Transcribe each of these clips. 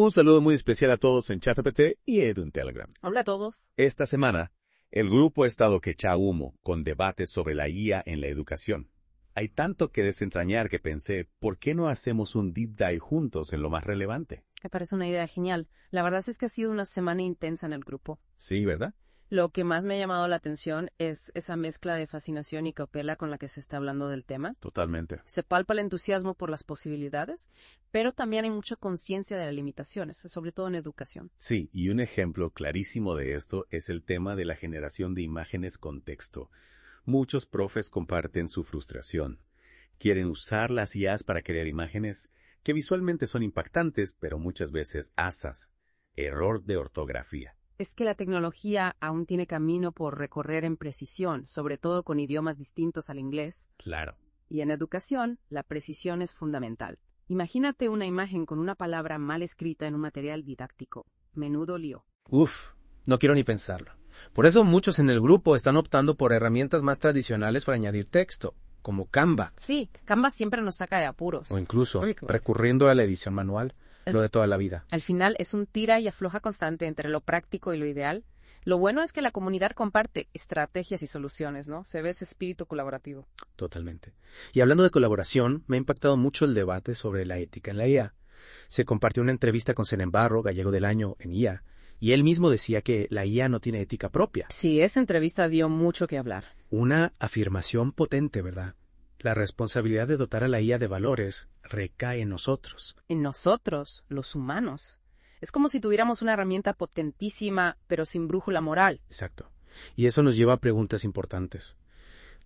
Un saludo muy especial a todos en ChatGPT y Edu Telegram. Hola a todos. Esta semana, el grupo ha estado quecha humo con debates sobre la guía en la educación. Hay tanto que desentrañar que pensé, ¿por qué no hacemos un deep dive juntos en lo más relevante? Me parece una idea genial. La verdad es que ha sido una semana intensa en el grupo. Sí, ¿verdad? Lo que más me ha llamado la atención es esa mezcla de fascinación y cautela con la que se está hablando del tema. Totalmente. Se palpa el entusiasmo por las posibilidades, pero también hay mucha conciencia de las limitaciones, sobre todo en educación. Sí, y un ejemplo clarísimo de esto es el tema de la generación de imágenes con texto. Muchos profes comparten su frustración. Quieren usar las IAs para crear imágenes que visualmente son impactantes, pero muchas veces asas. Error de ortografía es que la tecnología aún tiene camino por recorrer en precisión, sobre todo con idiomas distintos al inglés. Claro. Y en educación, la precisión es fundamental. Imagínate una imagen con una palabra mal escrita en un material didáctico. Menudo lío. Uf, no quiero ni pensarlo. Por eso muchos en el grupo están optando por herramientas más tradicionales para añadir texto, como Canva. Sí, Canva siempre nos saca de apuros. O incluso recurriendo a la edición manual lo de toda la vida. Al final es un tira y afloja constante entre lo práctico y lo ideal. Lo bueno es que la comunidad comparte estrategias y soluciones, ¿no? Se ve ese espíritu colaborativo. Totalmente. Y hablando de colaboración, me ha impactado mucho el debate sobre la ética en la IA. Se compartió una entrevista con Senembarro, gallego del año, en IA, y él mismo decía que la IA no tiene ética propia. Sí, esa entrevista dio mucho que hablar. Una afirmación potente, ¿verdad? La responsabilidad de dotar a la IA de valores recae en nosotros. En nosotros, los humanos. Es como si tuviéramos una herramienta potentísima, pero sin brújula moral. Exacto. Y eso nos lleva a preguntas importantes.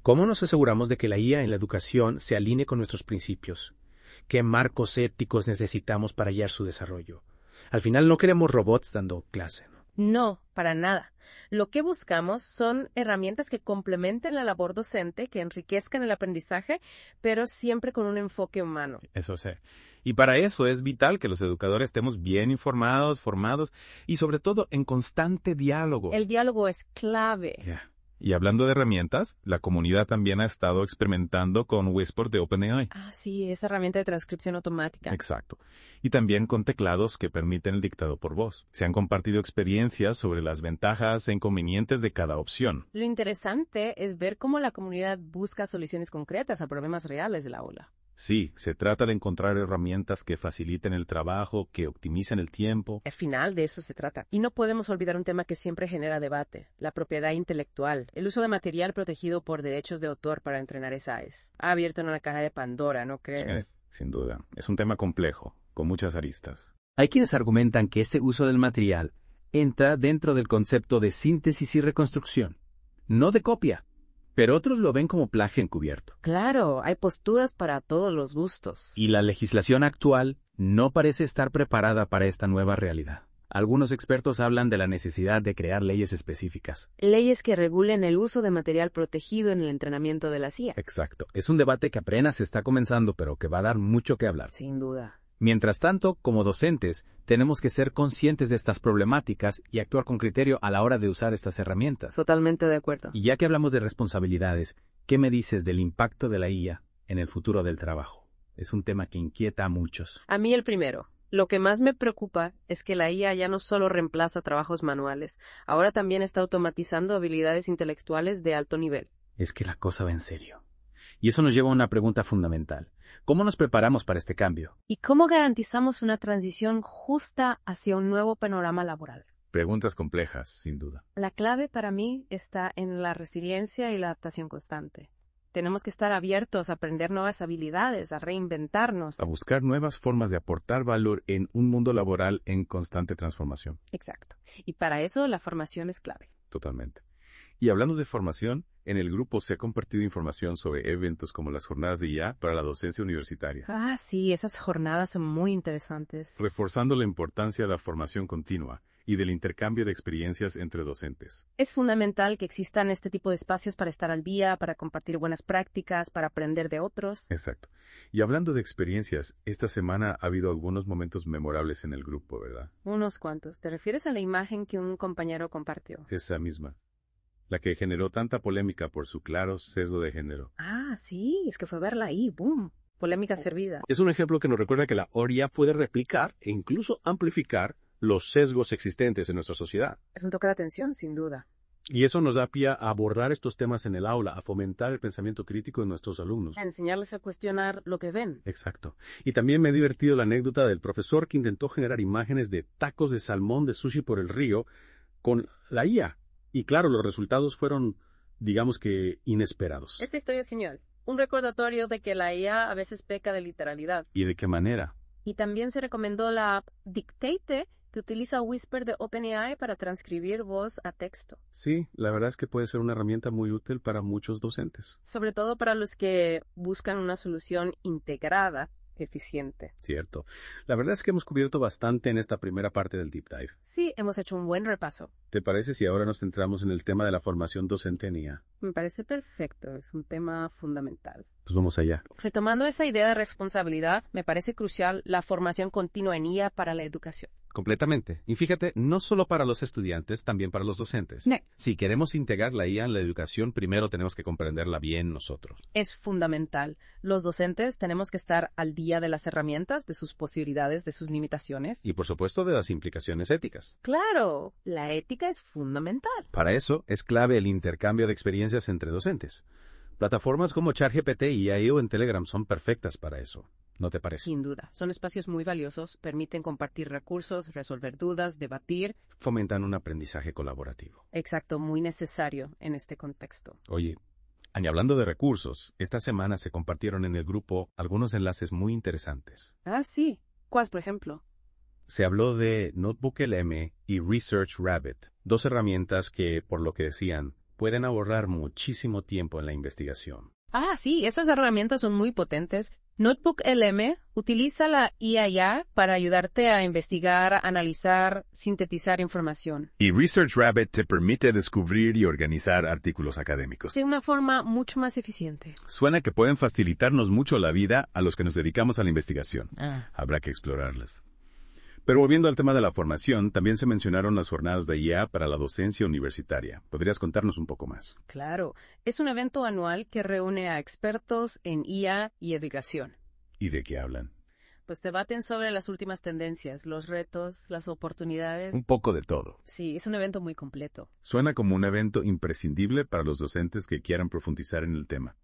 ¿Cómo nos aseguramos de que la IA en la educación se alinee con nuestros principios? ¿Qué marcos éticos necesitamos para hallar su desarrollo? Al final no queremos robots dando clase. No, para nada. Lo que buscamos son herramientas que complementen la labor docente, que enriquezcan el aprendizaje, pero siempre con un enfoque humano. Eso sé. Y para eso es vital que los educadores estemos bien informados, formados y sobre todo en constante diálogo. El diálogo es clave. Y hablando de herramientas, la comunidad también ha estado experimentando con Whisper de OpenAI. Ah, sí, esa herramienta de transcripción automática. Exacto. Y también con teclados que permiten el dictado por voz. Se han compartido experiencias sobre las ventajas e inconvenientes de cada opción. Lo interesante es ver cómo la comunidad busca soluciones concretas a problemas reales de la ola. Sí, se trata de encontrar herramientas que faciliten el trabajo, que optimicen el tiempo. Al final, de eso se trata. Y no podemos olvidar un tema que siempre genera debate, la propiedad intelectual. El uso de material protegido por derechos de autor para entrenar es. Ha abierto una caja de Pandora, ¿no crees? sin duda. Es un tema complejo, con muchas aristas. Hay quienes argumentan que este uso del material entra dentro del concepto de síntesis y reconstrucción, no de copia, pero otros lo ven como plagio encubierto. Claro, hay posturas para todos los gustos. Y la legislación actual no parece estar preparada para esta nueva realidad. Algunos expertos hablan de la necesidad de crear leyes específicas. Leyes que regulen el uso de material protegido en el entrenamiento de la CIA. Exacto. Es un debate que apenas está comenzando, pero que va a dar mucho que hablar. Sin duda. Mientras tanto, como docentes, tenemos que ser conscientes de estas problemáticas y actuar con criterio a la hora de usar estas herramientas. Totalmente de acuerdo. Y ya que hablamos de responsabilidades, ¿qué me dices del impacto de la IA en el futuro del trabajo? Es un tema que inquieta a muchos. A mí el primero. Lo que más me preocupa es que la IA ya no solo reemplaza trabajos manuales, ahora también está automatizando habilidades intelectuales de alto nivel. Es que la cosa va en serio. Y eso nos lleva a una pregunta fundamental. ¿Cómo nos preparamos para este cambio? ¿Y cómo garantizamos una transición justa hacia un nuevo panorama laboral? Preguntas complejas, sin duda. La clave para mí está en la resiliencia y la adaptación constante. Tenemos que estar abiertos a aprender nuevas habilidades, a reinventarnos. A buscar nuevas formas de aportar valor en un mundo laboral en constante transformación. Exacto. Y para eso la formación es clave. Totalmente. Y hablando de formación, en el grupo se ha compartido información sobre eventos como las jornadas de IA para la docencia universitaria. Ah, sí, esas jornadas son muy interesantes. Reforzando la importancia de la formación continua y del intercambio de experiencias entre docentes. Es fundamental que existan este tipo de espacios para estar al día, para compartir buenas prácticas, para aprender de otros. Exacto. Y hablando de experiencias, esta semana ha habido algunos momentos memorables en el grupo, ¿verdad? Unos cuantos. ¿Te refieres a la imagen que un compañero compartió? Esa misma la que generó tanta polémica por su claro sesgo de género. Ah, sí, es que fue verla ahí, boom, polémica oh, servida. Es un ejemplo que nos recuerda que la ORIA puede replicar e incluso amplificar los sesgos existentes en nuestra sociedad. Es un toque de atención, sin duda. Y eso nos da pie a abordar estos temas en el aula, a fomentar el pensamiento crítico de nuestros alumnos. A enseñarles a cuestionar lo que ven. Exacto. Y también me ha divertido la anécdota del profesor que intentó generar imágenes de tacos de salmón de sushi por el río con la IA. Y claro, los resultados fueron, digamos que, inesperados. Esta historia es genial. Un recordatorio de que la IA a veces peca de literalidad. ¿Y de qué manera? Y también se recomendó la app Dictate, que utiliza Whisper de OpenAI para transcribir voz a texto. Sí, la verdad es que puede ser una herramienta muy útil para muchos docentes. Sobre todo para los que buscan una solución integrada Cierto. La verdad es que hemos cubierto bastante en esta primera parte del deep dive. Sí, hemos hecho un buen repaso. ¿Te parece si ahora nos centramos en el tema de la formación docente en IA? Me parece perfecto, es un tema fundamental. Pues vamos allá. Retomando esa idea de responsabilidad, me parece crucial la formación continua en IA para la educación. Completamente. Y fíjate, no solo para los estudiantes, también para los docentes. Si queremos integrar la IA en la educación, primero tenemos que comprenderla bien nosotros. Es fundamental. Los docentes tenemos que estar al día de las herramientas, de sus posibilidades, de sus limitaciones. Y por supuesto de las implicaciones éticas. Claro, la ética es fundamental. Para eso es clave el intercambio de experiencias entre docentes. Plataformas como ChatGPT y IO en Telegram son perfectas para eso. ¿No te parece? Sin duda, son espacios muy valiosos, permiten compartir recursos, resolver dudas, debatir. Fomentan un aprendizaje colaborativo. Exacto, muy necesario en este contexto. Oye, y hablando de recursos, esta semana se compartieron en el grupo algunos enlaces muy interesantes. Ah, sí. ¿Cuáles, por ejemplo? Se habló de Notebook LM y Research Rabbit, dos herramientas que, por lo que decían, pueden ahorrar muchísimo tiempo en la investigación. Ah, sí, esas herramientas son muy potentes. Notebook LM utiliza la IA para ayudarte a investigar, analizar, sintetizar información. Y Research Rabbit te permite descubrir y organizar artículos académicos. De una forma mucho más eficiente. Suena que pueden facilitarnos mucho la vida a los que nos dedicamos a la investigación. Ah. Habrá que explorarlas. Pero volviendo al tema de la formación, también se mencionaron las jornadas de IA para la docencia universitaria. ¿Podrías contarnos un poco más? Claro, es un evento anual que reúne a expertos en IA y educación. ¿Y de qué hablan? pues debaten sobre las últimas tendencias, los retos, las oportunidades. Un poco de todo. Sí, es un evento muy completo. Suena como un evento imprescindible para los docentes que quieran profundizar en el tema.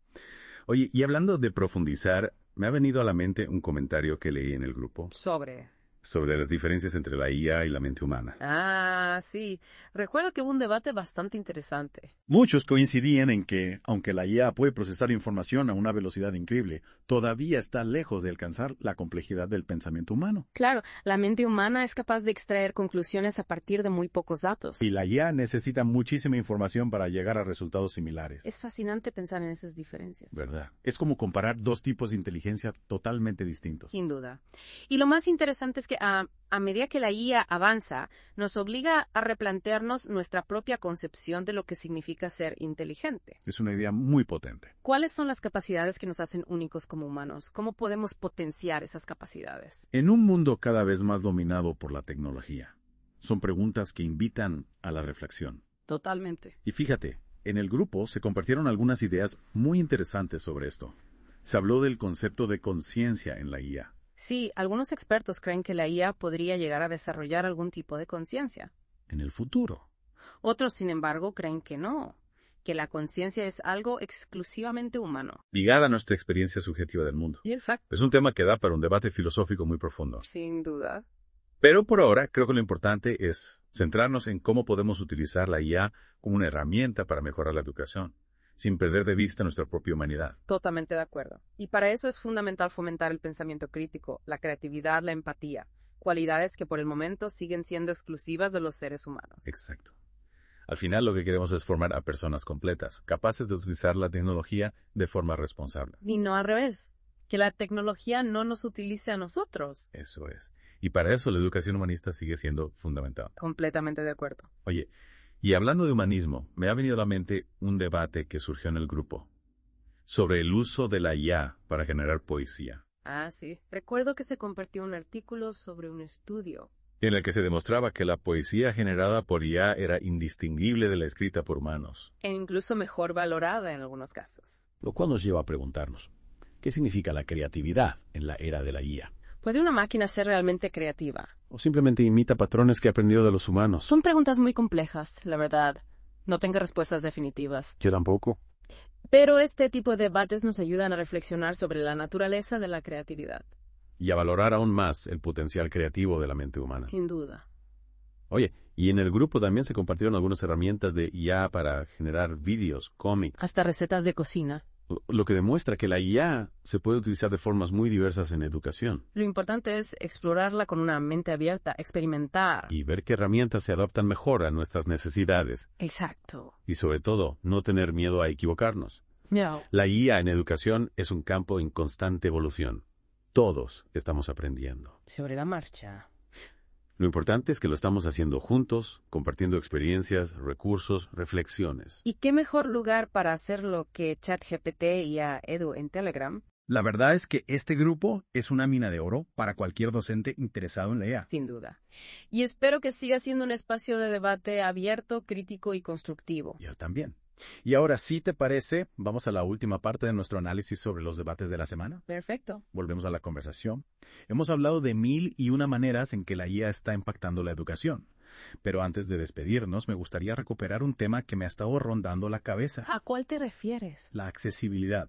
Oye, y hablando de profundizar, me ha venido a la mente un comentario que leí en el grupo. Sobre sobre las diferencias entre la IA y la mente humana. Ah, sí. Recuerdo que hubo un debate bastante interesante. Muchos coincidían en que, aunque la IA puede procesar información a una velocidad increíble, todavía está lejos de alcanzar la complejidad del pensamiento humano. Claro, la mente humana es capaz de extraer conclusiones a partir de muy pocos datos. Y la IA necesita muchísima información para llegar a resultados similares. Es fascinante pensar en esas diferencias. ¿Verdad? Es como comparar dos tipos de inteligencia totalmente distintos. Sin duda. Y lo más interesante es que a, a medida que la IA avanza, nos obliga a replantearnos nuestra propia concepción de lo que significa ser inteligente. Es una idea muy potente. ¿Cuáles son las capacidades que nos hacen únicos como humanos? ¿Cómo podemos potenciar esas capacidades? En un mundo cada vez más dominado por la tecnología, son preguntas que invitan a la reflexión. Totalmente. Y fíjate, en el grupo se compartieron algunas ideas muy interesantes sobre esto. Se habló del concepto de conciencia en la IA Sí, algunos expertos creen que la IA podría llegar a desarrollar algún tipo de conciencia. En el futuro. Otros, sin embargo, creen que no, que la conciencia es algo exclusivamente humano. Ligada a nuestra experiencia subjetiva del mundo. Exacto. Es un tema que da para un debate filosófico muy profundo. Sin duda. Pero por ahora creo que lo importante es centrarnos en cómo podemos utilizar la IA como una herramienta para mejorar la educación sin perder de vista nuestra propia humanidad. Totalmente de acuerdo. Y para eso es fundamental fomentar el pensamiento crítico, la creatividad, la empatía, cualidades que por el momento siguen siendo exclusivas de los seres humanos. Exacto. Al final lo que queremos es formar a personas completas, capaces de utilizar la tecnología de forma responsable. Y no al revés, que la tecnología no nos utilice a nosotros. Eso es. Y para eso la educación humanista sigue siendo fundamental. Completamente de acuerdo. Oye, y hablando de humanismo, me ha venido a la mente un debate que surgió en el grupo sobre el uso de la IA para generar poesía. Ah, sí. Recuerdo que se compartió un artículo sobre un estudio. En el que se demostraba que la poesía generada por IA era indistinguible de la escrita por humanos. E incluso mejor valorada en algunos casos. Lo cual nos lleva a preguntarnos, ¿qué significa la creatividad en la era de la IA? ¿Puede una máquina ser realmente creativa? ¿O simplemente imita patrones que ha aprendido de los humanos? Son preguntas muy complejas, la verdad. No tengo respuestas definitivas. Yo tampoco. Pero este tipo de debates nos ayudan a reflexionar sobre la naturaleza de la creatividad. Y a valorar aún más el potencial creativo de la mente humana. Sin duda. Oye, y en el grupo también se compartieron algunas herramientas de IA para generar vídeos, cómics. Hasta recetas de cocina lo que demuestra que la IA se puede utilizar de formas muy diversas en educación. Lo importante es explorarla con una mente abierta, experimentar. Y ver qué herramientas se adaptan mejor a nuestras necesidades. Exacto. Y sobre todo, no tener miedo a equivocarnos. La IA en educación es un campo en constante evolución. Todos estamos aprendiendo. Sobre la marcha. Lo importante es que lo estamos haciendo juntos, compartiendo experiencias, recursos, reflexiones. ¿Y qué mejor lugar para hacerlo que ChatGPT y a Edu en Telegram? La verdad es que este grupo es una mina de oro para cualquier docente interesado en la e Sin duda. Y espero que siga siendo un espacio de debate abierto, crítico y constructivo. Yo también. Y ahora, si ¿sí te parece, vamos a la última parte de nuestro análisis sobre los debates de la semana. Perfecto. Volvemos a la conversación. Hemos hablado de mil y una maneras en que la IA está impactando la educación. Pero antes de despedirnos, me gustaría recuperar un tema que me ha estado rondando la cabeza. ¿A cuál te refieres? La accesibilidad.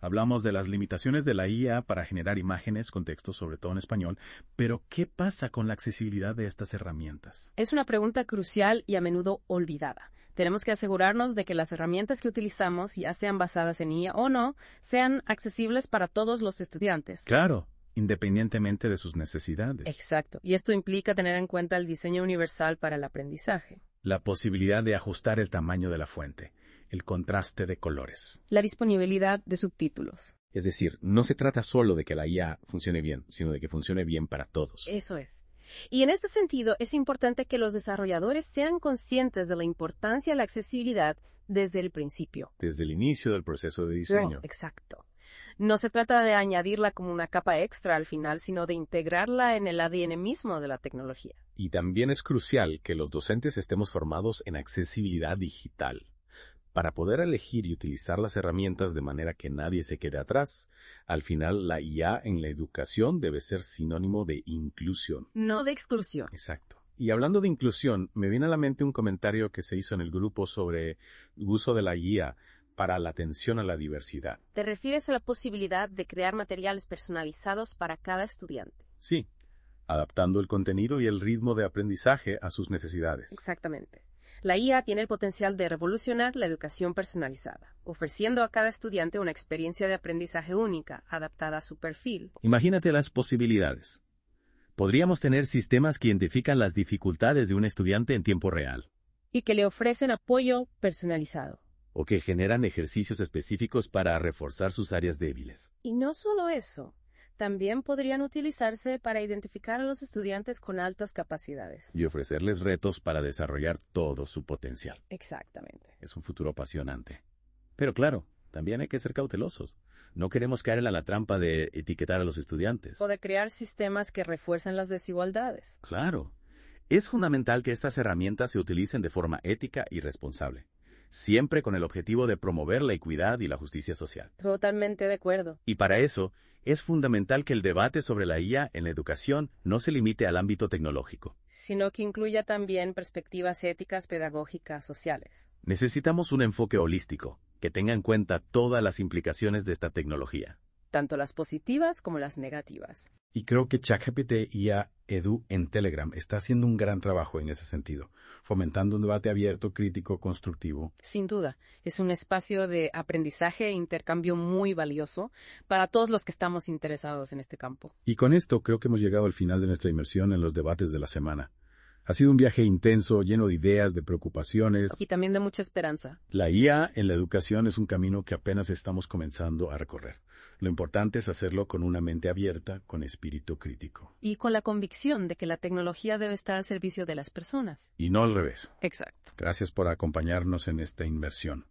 Hablamos de las limitaciones de la IA para generar imágenes, contextos, sobre todo en español, pero ¿qué pasa con la accesibilidad de estas herramientas? Es una pregunta crucial y a menudo olvidada. Tenemos que asegurarnos de que las herramientas que utilizamos, ya sean basadas en IA o no, sean accesibles para todos los estudiantes. Claro, independientemente de sus necesidades. Exacto, y esto implica tener en cuenta el diseño universal para el aprendizaje. La posibilidad de ajustar el tamaño de la fuente, el contraste de colores. La disponibilidad de subtítulos. Es decir, no se trata solo de que la IA funcione bien, sino de que funcione bien para todos. Eso es. Y en este sentido es importante que los desarrolladores sean conscientes de la importancia de la accesibilidad desde el principio. Desde el inicio del proceso de diseño. exacto. No se trata de añadirla como una capa extra al final, sino de integrarla en el ADN mismo de la tecnología. Y también es crucial que los docentes estemos formados en accesibilidad digital. Para poder elegir y utilizar las herramientas de manera que nadie se quede atrás, al final la IA en la educación debe ser sinónimo de inclusión. No de exclusión. Exacto. Y hablando de inclusión, me viene a la mente un comentario que se hizo en el grupo sobre uso de la IA para la atención a la diversidad. ¿Te refieres a la posibilidad de crear materiales personalizados para cada estudiante? Sí, adaptando el contenido y el ritmo de aprendizaje a sus necesidades. Exactamente. La IA tiene el potencial de revolucionar la educación personalizada, ofreciendo a cada estudiante una experiencia de aprendizaje única, adaptada a su perfil. Imagínate las posibilidades. Podríamos tener sistemas que identifican las dificultades de un estudiante en tiempo real. Y que le ofrecen apoyo personalizado. O que generan ejercicios específicos para reforzar sus áreas débiles. Y no solo eso, también podrían utilizarse para identificar a los estudiantes con altas capacidades. Y ofrecerles retos para desarrollar todo su potencial. Exactamente. Es un futuro apasionante. Pero claro, también hay que ser cautelosos. No queremos caer en la trampa de etiquetar a los estudiantes. O de crear sistemas que refuercen las desigualdades. Claro. Es fundamental que estas herramientas se utilicen de forma ética y responsable siempre con el objetivo de promover la equidad y la justicia social. Totalmente de acuerdo. Y para eso, es fundamental que el debate sobre la IA en la educación no se limite al ámbito tecnológico, sino que incluya también perspectivas éticas, pedagógicas, sociales. Necesitamos un enfoque holístico, que tenga en cuenta todas las implicaciones de esta tecnología tanto las positivas como las negativas. Y creo que ChatGPT a Edu en Telegram está haciendo un gran trabajo en ese sentido, fomentando un debate abierto, crítico, constructivo. Sin duda, es un espacio de aprendizaje e intercambio muy valioso para todos los que estamos interesados en este campo. Y con esto creo que hemos llegado al final de nuestra inmersión en los debates de la semana. Ha sido un viaje intenso, lleno de ideas, de preocupaciones. Y también de mucha esperanza. La IA en la educación es un camino que apenas estamos comenzando a recorrer. Lo importante es hacerlo con una mente abierta, con espíritu crítico. Y con la convicción de que la tecnología debe estar al servicio de las personas. Y no al revés. Exacto. Gracias por acompañarnos en esta inversión.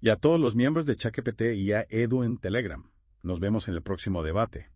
Y a todos los miembros de ChatGPT y a Edu en Telegram. Nos vemos en el próximo debate.